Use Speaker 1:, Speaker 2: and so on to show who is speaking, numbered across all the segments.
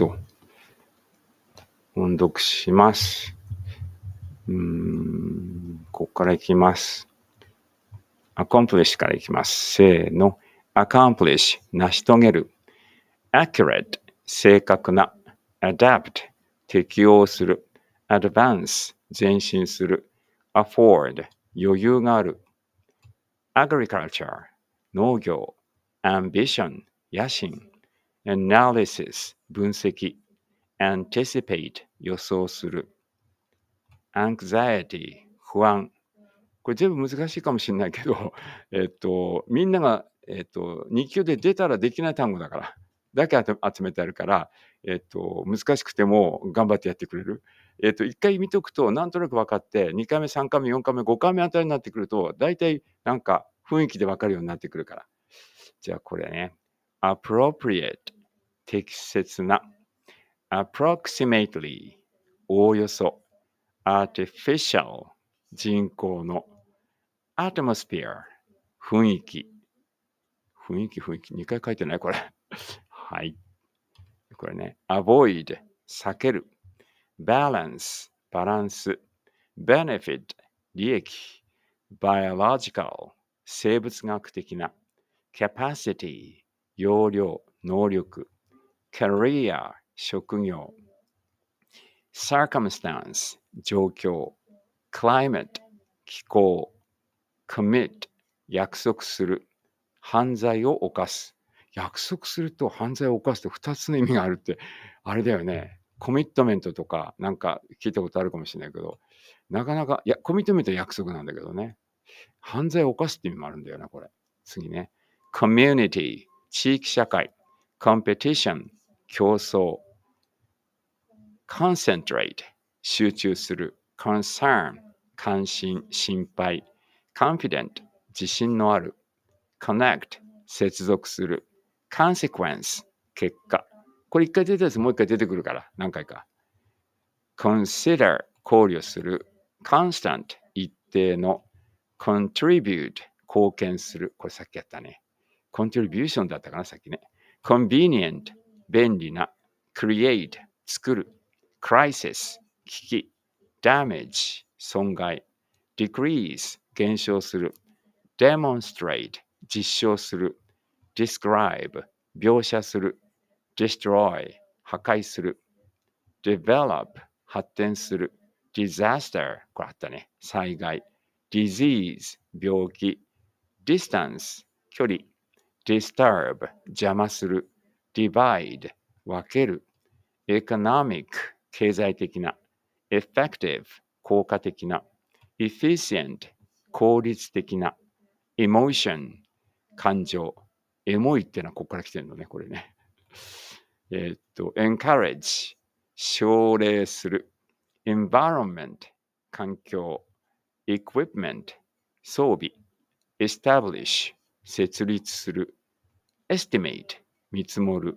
Speaker 1: と、音読します。うーん、ここからいきます。accomplish からいきます。せーの。accomplish 成し遂げる accurate 正確な adapt 適応する advance 前進する afford 余裕がある agriculture 農業 ambition 野心 analysis 分析 anticipate 予想する anxiety 不安これ全部難しいかもしれないけど、えっと、みんなが、えっと、日記で出たらできない単語だから、だけ集めてあるから、えっと、難しくても頑張ってやってくれる。えっと、1回見ておくと、なんとなく分かって、2回目、3回目、4回目、5回目あたりになってくると、大体なんか雰囲気で分かるようになってくるから。じゃあこれね、appropriate 適切な approximately おおよそ artificial 人工の atmosphere 雰囲気雰囲気雰囲気2回書いてないこれはいこれね avoid 避ける balance バランス benefit 利益 biological 生物学的な capacity 容量能力 career 職業 circumstance 状況 climate 気候 commit 約束する犯罪を犯す約束すると犯罪を犯すと2つの意味があるってあれだよねコミットメントとかなんか聞いたことあるかもしれないけどなかなかいやコミットメントは約束なんだけどね犯罪を犯すって意味もあるんだよなこれ次ねコミュニティ地域社会コンペティション競争 concentrate 集中する concern 関心心配 confident 自信のある connect 接続する consequence 結果これ一回出てたやつもう一回出てくるから何回か consider 考慮する constant 一定の contribute 貢献するこれさっきやったね contribution だったかなさっきね convenient 便利な create 作る crisis 危機 damage 損害 decrease 減少する demonstrate 実証する describe 描写する destroy 破壊する develop 発展する disaster これあったね災害 disease 病気 distance 距離 disturb 邪魔する divide 分ける economic 経済的な effective 効果的な efficient 効率的な emotion 感情エモいってのはここから来てるのねこれねえー、っと encourage 奨励する environment 環境 equipment 装備 establish 設立する estimate 見積もる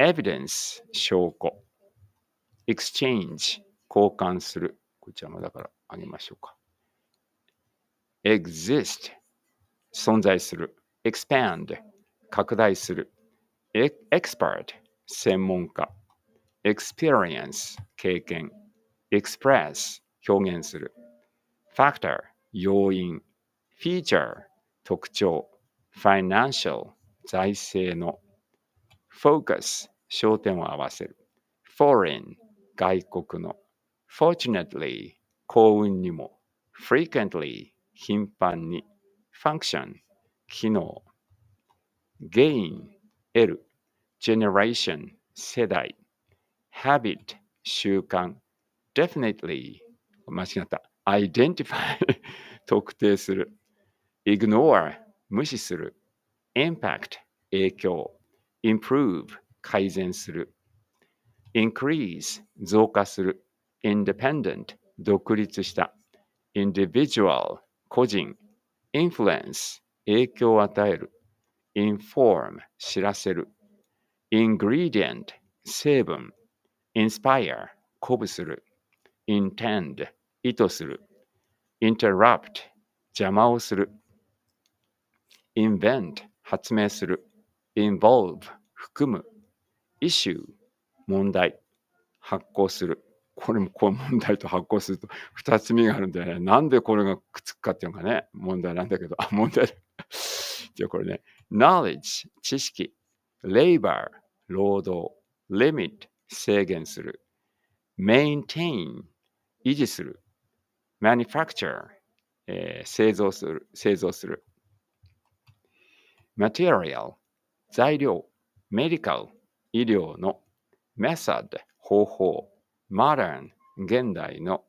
Speaker 1: evidence 証拠 exchange 交換するこちらもだからあげましょうか exist 存在する expand 拡大する expert 専門家 experience 経験 express 表現する factor 要因 feature 特徴 financial 財政の focus 焦点を合わせる foreign 外国の fortunately 幸運にも frequently 頻繁に function 機能 gain 得る generation 世代 habit 習慣 definitely 間違った identify 特定する ignore 無視する impact 影響 improve 改善する increase 増加する independent 独立した individual 個人 influence 影響を与える inform 知らせる ingredient 成分 inspire 鼓舞する intend 意図する interrupt 邪魔をする invent 発明する involve 含む issue 問題発行するこれもこう問題と発行すると2つ目があるんだよねなんでこれがくっつくかっていうのがね問題なんだけどあ問題だじゃあこれね knowledge 知識 labor 労働 limit 制限する maintain 維持する manufacture、えー、製造する製造する material 材料、メディカル、医療の、メソッド、方法、マダン、現代の、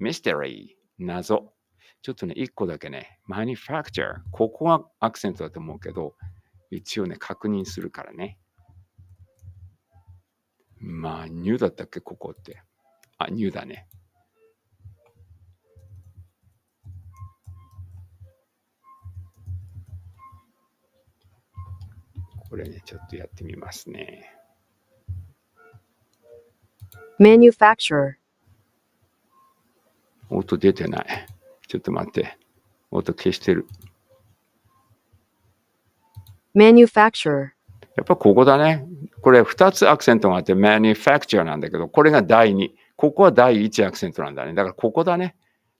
Speaker 1: ミステリー、謎。ちょっとね、一個だけね、マニファクチャー、ここがアクセントだと思うけど、一応ね、確認するからね。まあ、ニューだったっけ、ここって。あ、ニューだね。これね、ちょっとやってみますね。manufacturer 音出てない。ちょっと待って。音消してる。manufacturer やっぱここだね。これ2つアクセントがあって manufacturer なんだけど、これが第2。ここは第1アクセントなんだね。だからここだね。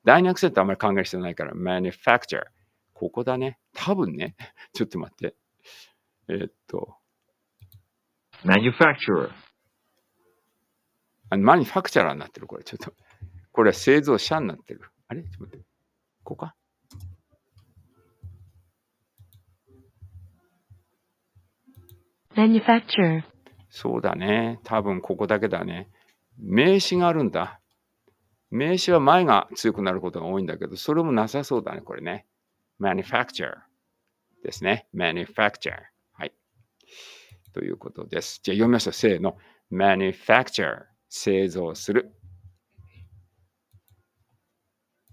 Speaker 1: 第2アクセントあんまり考える必要ないから manufacturer。ここだね。多分ね。ちょっと待って。えー、っと。manufacturer。あの、マニファクチャラーになってる、これ。ちょっと。これは製造者になってる。あれちょっと待って。ここかそうだね。多分ここだけだね。名詞があるんだ。名詞は前が強くなることが多いんだけど、それもなさそうだね、これね。manufacture ですね。manufacture。ということです。じゃあ読みましょう。せーの。manufacture 製造する。